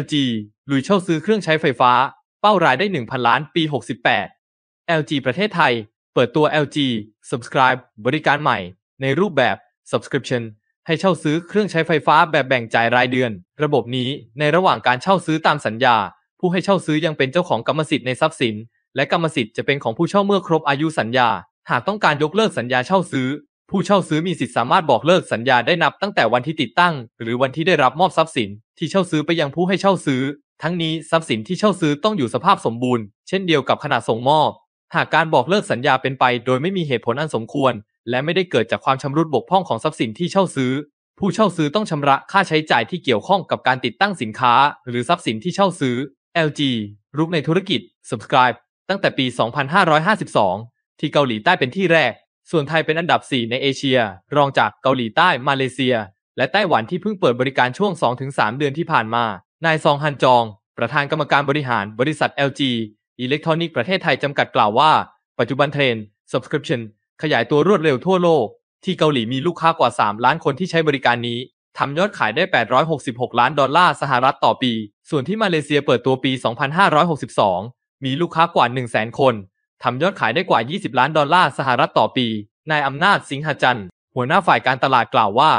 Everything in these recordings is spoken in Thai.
LG ลุยเช่าซื้อเครื่องใช้ไฟฟ้า เป้ารายได้ 1,000 ล้าน ปี 68 LG ประเทศไทย เปิดตัว LG Subscribe บริการใหม่ ในรูปแบบ Subscription ให้เช่าซื้อเครื่องใช้ไฟฟ้าแบบแบ่งจ่ายรายเดือน ระบบนี้ในระหว่างการเช่าซื้อตามสัญญา ผู้ให้เช่าซื้อยังเป็นเจ้าของกรรมสิทธิ์ในทรัพย์สิน และกรรมสิทธิ์จะเป็นของผู้เช่าเมื่อครบอายุสัญญา หากต้องการยกเลิกสัญญาเช่าซื้อผู้เช่าซื้อมีสิทธิสามารถบอกเลิกสัญญาได้นับตั้งแต่วันที่ติดตั้งหรือวันที่ได้รับมอบทรัพย์สินที่เช่าซื้อไปยังผู้ให้เช่าซื้อทั้งนี้ทรัพย์สินที่เช่าซื้อต้องอยู่สภาพสมบูรณ์เช่นเดียวกับขนาดส่งมอบหากการบอกเลิกสัญญาเป็นไปโดยไม่มีเหตุผลอันสมควรและไม่ได้เกิดจากความชำรุดบกพร่องของทรัพย์สินที่เช่าซื้อผู้เช่าซื้อต้องชำระค่าใช้จ่ายที่เกี่ยวข้องกับการติดตั้งสินค้าหรือทรัพย์สินที่เช่าซื้อ LG รุกในธุรกิจ Subscribe ตั้งแต่ปี 2552 ที่เกาหลีใต้เป็นที่แรกส่วนไทยเป็นอันดับ 4 ในเอเชียรองจากเกาหลีใต้มาเลเซีย และไต้หวันที่เพิ่งเปิดบริการช่วง 2-3 เดือนที่ผ่านมา นายซองฮันจอง ประธานกรรมการบริหารบริษัท LG อิเล็กทรอนิกส์ประเทศไทยจำกัดกล่าวว่า ปัจจุบันเทรนด subscription ขยายตัวรวดเร็วทั่วโลกที่เกาหลีมีลูกค้ากว่า 3 ล้านคนที่ใช้บริการนี้ทำยอดขายได้ 866 ล้านดอลลาร์สหรัฐต่อปีส่วนที่มาเลเซียเปิดตัวปี2562มีลูกค้ากว่า 1 0 0 0 0 0คนทำยอดขายได้กว่า 20 ล้านดอลลาร์สหรัฐต่อปี นายอำนาจสิงหจันทร์หัวหน้าฝ่ายการตลาดกล่าวว่า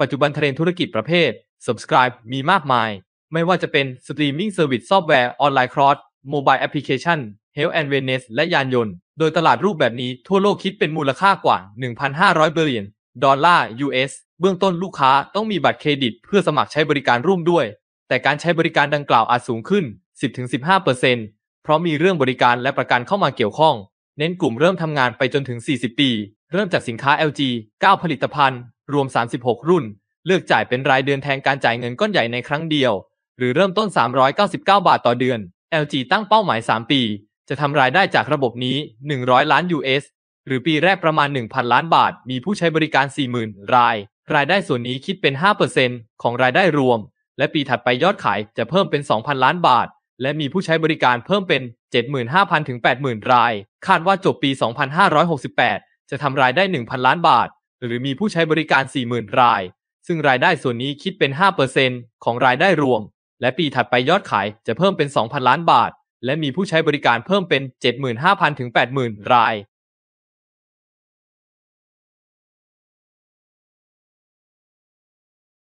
ปัจจุบันเทรนธุรกิจประเภท subscribe มีมากมาย ไม่ว่าจะเป็น streaming service ซอฟต์แวร์ ออนไลน์ครอส mobile application health and wellness และยานยนต์ โดยตลาดรูปแบบนี้ทั่วโลกคิดเป็นมูลค่ากว่า 1,500บิลเลียนดอลลาร์ US เบื้องต้นลูกค้าต้องมีบัตรเครดิต เพื่อสมัครใช้บริการร่วมด้วย แต่การใช้บริการดังกล่าวอาจสูงขึ้น 10-15%เเพราะมีเรื่องบริการและประกันเข้ามาเกี่ยวข้อง เน้นกลุ่มเริ่มทำงานไปจนถึง 40 ปี เริ่มจากสินค้า LG 9 ผลิตภัณฑ์ รวม 36 รุ่น เลือกจ่ายเป็นรายเดือนแทนการจ่ายเงินก้อนใหญ่ในครั้งเดียว หรือเริ่มต้น 399 บาทต่อเดือน LG ตั้งเป้าหมาย 3 ปี จะทำรายได้จากระบบนี้ 100 ล้าน US หรือปีแรกประมาณ 1,000 ล้านบาท มีผู้ใช้บริการ 40,000 ราย รายได้ส่วนนี้คิดเป็น 5%ของรายได้รวม และปีถัดไปยอดขายจะเพิ่มเป็น 2,000 ล้าน บาทและมีผู้ใช้บริการเพิ่มเป็น 75,000 ถึง 80,000 ราย คาดว่าจบปี 2568จะทำรายได้1,000ล้านบาท หรือมีผู้ใช้บริการ 40,000 ราย ซึ่งรายได้ส่วนนี้คิดเป็น 5%ของรายได้รวม และปีถัดไปยอดขายจะเพิ่มเป็น 2,000 ล้านบาท และมีผู้ใช้บริการเพิ่มเป็น 75,000 ถึง 80,000 ราย